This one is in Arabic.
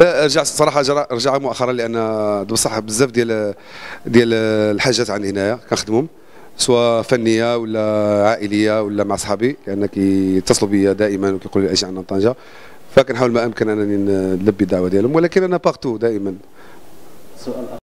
أه، أه، رجعت الصراحه رجع مؤخرا لان بصح بزاف ديال ديال الحاجات عندي هنايا كنخدمهم سواء فنيه ولا عائليه ولا مع صحابي لان كيتصلوا بيا دائما وكيقولوا لي اجي عندنا طنجه فكنحاول ما امكن انني نلبي الدعوه ديالهم ولكن انا باغتو دائما سؤال